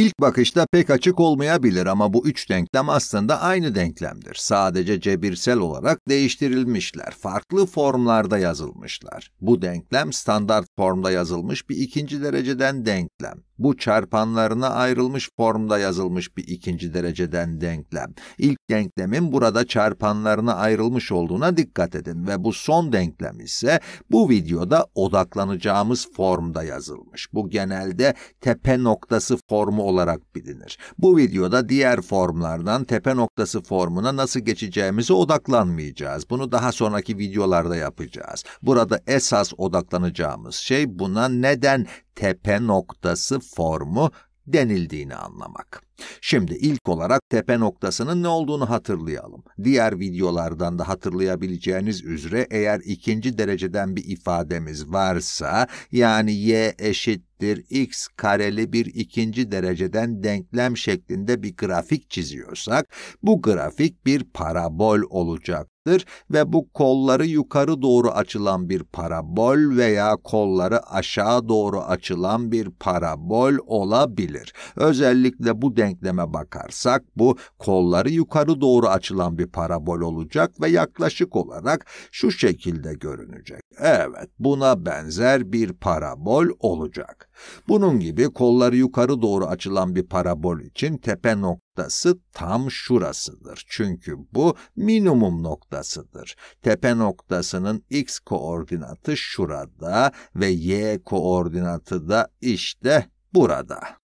İlk bakışta pek açık olmayabilir ama bu üç denklem aslında aynı denklemdir. Sadece cebirsel olarak değiştirilmişler, farklı formlarda yazılmışlar. Bu denklem standart formda yazılmış bir ikinci dereceden denklem bu çarpanlarına ayrılmış formda yazılmış bir ikinci dereceden denklem. İlk denklemin burada çarpanlarına ayrılmış olduğuna dikkat edin ve bu son denklem ise bu videoda odaklanacağımız formda yazılmış. Bu genelde tepe noktası formu olarak bilinir. Bu videoda diğer formlardan tepe noktası formuna nasıl geçeceğimize odaklanmayacağız. Bunu daha sonraki videolarda yapacağız. Burada esas odaklanacağımız şey buna neden tepe noktası formu denildiğini anlamak. Şimdi ilk olarak tepe noktasının ne olduğunu hatırlayalım. Diğer videolardan da hatırlayabileceğiniz üzere eğer ikinci dereceden bir ifademiz varsa, yani y eşittir x kareli bir ikinci dereceden denklem şeklinde bir grafik çiziyorsak, bu grafik bir parabol olacak açılmıştır ve bu kolları yukarı doğru açılan bir parabol veya kolları aşağı doğru açılan bir parabol olabilir. Özellikle bu denkleme bakarsak bu kolları yukarı doğru açılan bir parabol olacak ve yaklaşık olarak şu şekilde görünecek. Evet, buna benzer bir parabol olacak. Bunun gibi kolları yukarı doğru açılan bir parabol için tepe noktası tam şurasıdır. Çünkü bu minimum noktasıdır. Tepe noktasının x koordinatı şurada ve y koordinatı da işte burada.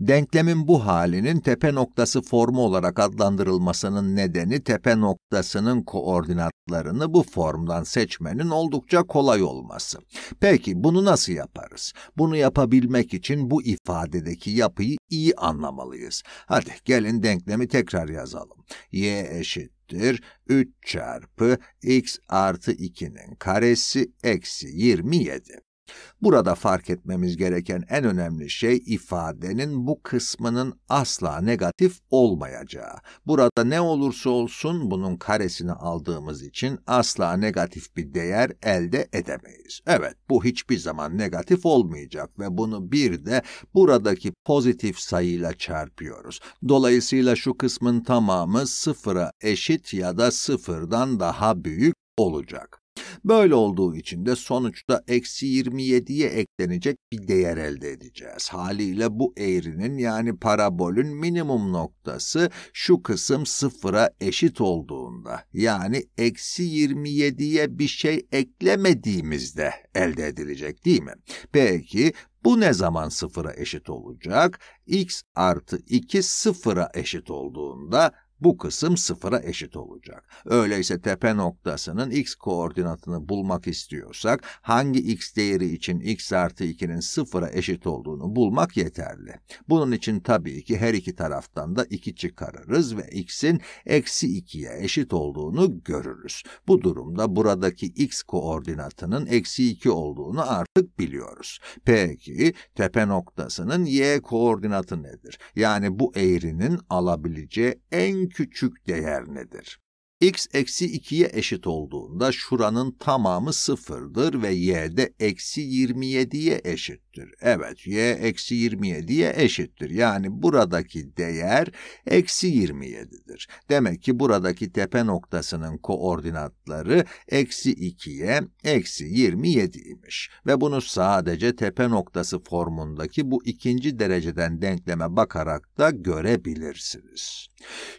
Denklemin bu halinin tepe noktası formu olarak adlandırılmasının nedeni tepe noktasının koordinatlarını bu formdan seçmenin oldukça kolay olması. Peki bunu nasıl yaparız? Bunu yapabilmek için bu ifadedeki yapıyı iyi anlamalıyız. Hadi gelin denklemi tekrar yazalım. y eşittir 3 çarpı x artı 2'nin karesi eksi 27. Burada fark etmemiz gereken en önemli şey ifadenin bu kısmının asla negatif olmayacağı. Burada ne olursa olsun bunun karesini aldığımız için asla negatif bir değer elde edemeyiz. Evet bu hiçbir zaman negatif olmayacak ve bunu bir de buradaki pozitif sayıyla çarpıyoruz. Dolayısıyla şu kısmın tamamı sıfıra eşit ya da sıfırdan daha büyük olacak. Böyle olduğu için de sonuçta eksi 27'ye eklenecek bir değer elde edeceğiz. Haliyle bu eğrinin yani parabolün minimum noktası şu kısım sıfıra eşit olduğunda yani eksi 27'ye bir şey eklemediğimizde elde edilecek değil mi? Peki bu ne zaman sıfıra eşit olacak? x artı 2 sıfıra eşit olduğunda bu kısım sıfıra eşit olacak. Öyleyse tepe noktasının x koordinatını bulmak istiyorsak hangi x değeri için x artı 2'nin sıfıra eşit olduğunu bulmak yeterli. Bunun için tabii ki her iki taraftan da 2 çıkarırız ve x'in eksi 2'ye eşit olduğunu görürüz. Bu durumda buradaki x koordinatının eksi 2 olduğunu artık biliyoruz. Peki tepe noktasının y koordinatı nedir? Yani bu eğrinin alabileceği en en küçük değer nedir? x eksi 2'ye eşit olduğunda şuranın tamamı sıfırdır ve y de eksi 27'ye eşittir. Evet y eksi 27'ye eşittir. Yani buradaki değer eksi 27'dir. Demek ki buradaki tepe noktasının koordinatları eksi 2'ye eksi 27'ymiş. Ve bunu sadece tepe noktası formundaki bu ikinci dereceden denkleme bakarak da görebilirsiniz.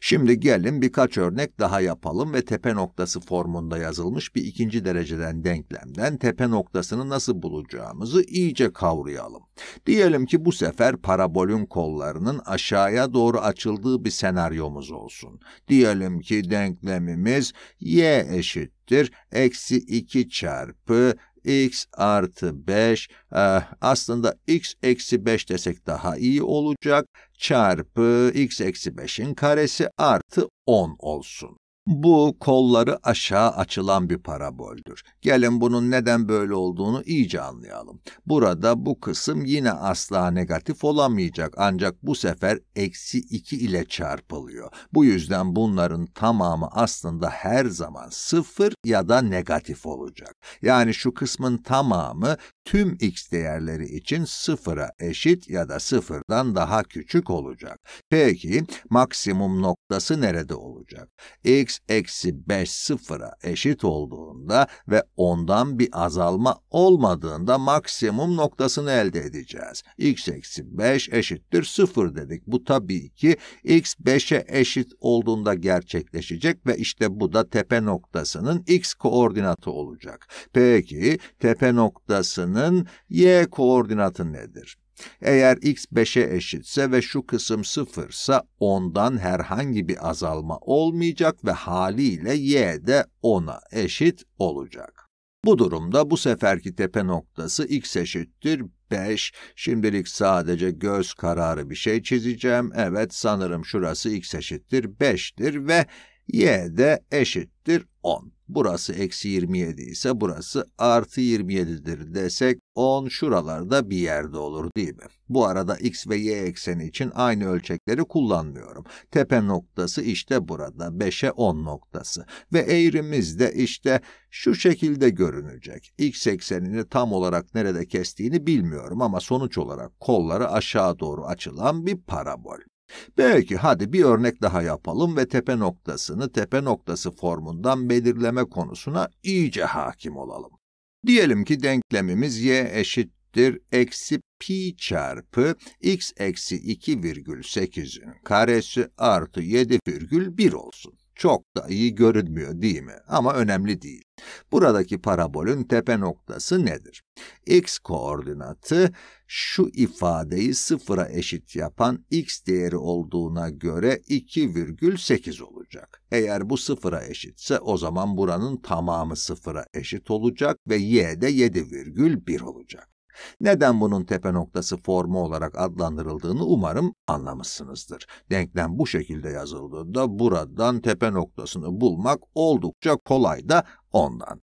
Şimdi gelin birkaç örnek daha yapalım ve tepe noktası formunda yazılmış bir ikinci dereceden denklemden tepe noktasını nasıl bulacağımızı iyice kavrayalım. Diyelim ki bu sefer parabolün kollarının aşağıya doğru açıldığı bir senaryomuz olsun. Diyelim ki denklemimiz y eşittir eksi 2 çarpı x artı 5 e, aslında x eksi 5 desek daha iyi olacak çarpı x eksi 5'in karesi artı 10 olsun. Bu kolları aşağı açılan bir paraboldür. Gelin bunun neden böyle olduğunu iyice anlayalım. Burada bu kısım yine asla negatif olamayacak ancak bu sefer eksi 2 ile çarpılıyor. Bu yüzden bunların tamamı aslında her zaman sıfır ya da negatif olacak. Yani şu kısmın tamamı tüm x değerleri için sıfıra eşit ya da sıfırdan daha küçük olacak. Peki maksimum noktası nerede olacak? x x eksi 5 sıfıra eşit olduğunda ve ondan bir azalma olmadığında maksimum noktasını elde edeceğiz. x eksi 5 eşittir 0 dedik. Bu tabii ki x 5'e eşit olduğunda gerçekleşecek ve işte bu da tepe noktasının x koordinatı olacak. Peki tepe noktasının y koordinatı nedir? Eğer x 5'e eşitse ve şu kısım sıfırsa ondan herhangi bir azalma olmayacak ve haliyle y de 10'a eşit olacak. Bu durumda bu seferki tepe noktası x eşittir 5. Şimdilik sadece göz kararı bir şey çizeceğim. Evet sanırım şurası x eşittir 5'tir ve y de eşittir 10. Burası eksi 27 ise burası artı 27'dir desek 10 şuralarda bir yerde olur değil mi? Bu arada x ve y ekseni için aynı ölçekleri kullanmıyorum. Tepe noktası işte burada 5'e 10 noktası ve eğrimiz de işte şu şekilde görünecek. X eksenini tam olarak nerede kestiğini bilmiyorum ama sonuç olarak kolları aşağı doğru açılan bir parabol. Belki hadi bir örnek daha yapalım ve tepe noktasını tepe noktası formundan belirleme konusuna iyice hakim olalım. Diyelim ki denklemimiz y eşittir eksi pi çarpı x eksi 2,8'in karesi artı 7,1 olsun. Çok da iyi görünmüyor değil mi? Ama önemli değil. Buradaki parabolün tepe noktası nedir? x koordinatı şu ifadeyi sıfıra eşit yapan x değeri olduğuna göre 2,8 olacak. Eğer bu sıfıra eşitse o zaman buranın tamamı sıfıra eşit olacak ve y de 7,1 olacak. Neden bunun tepe noktası formu olarak adlandırıldığını umarım anlamışsınızdır. Denklem bu şekilde yazıldığında buradan tepe noktasını bulmak oldukça kolay da ondan.